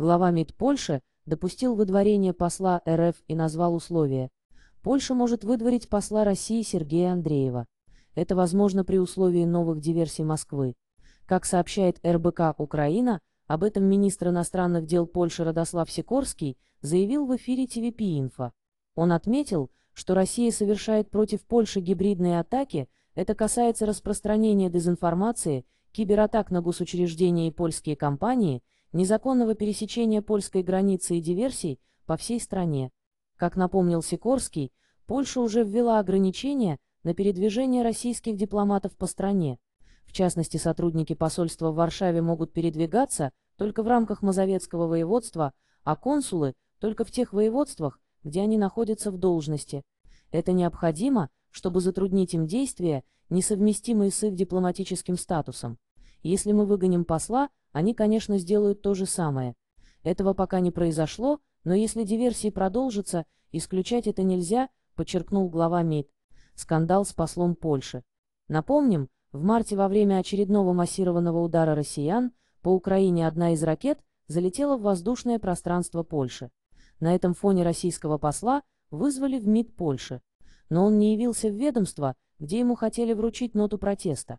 Глава МИД Польши допустил выдворение посла РФ и назвал условия. Польша может выдворить посла России Сергея Андреева. Это возможно при условии новых диверсий Москвы. Как сообщает РБК «Украина», об этом министр иностранных дел Польши Радослав Сикорский заявил в эфире ТВП-Инфо. Он отметил, что Россия совершает против Польши гибридные атаки, это касается распространения дезинформации, кибератак на госучреждения и польские компании – незаконного пересечения польской границы и диверсий по всей стране. Как напомнил Сикорский, Польша уже ввела ограничения на передвижение российских дипломатов по стране. В частности, сотрудники посольства в Варшаве могут передвигаться только в рамках Мазовецкого воеводства, а консулы – только в тех воеводствах, где они находятся в должности. Это необходимо, чтобы затруднить им действия, несовместимые с их дипломатическим статусом. Если мы выгоним посла, они, конечно, сделают то же самое. Этого пока не произошло, но если диверсии продолжатся, исключать это нельзя, подчеркнул глава МИД. Скандал с послом Польши. Напомним, в марте во время очередного массированного удара россиян по Украине одна из ракет залетела в воздушное пространство Польши. На этом фоне российского посла вызвали в МИД Польши. Но он не явился в ведомство, где ему хотели вручить ноту протеста.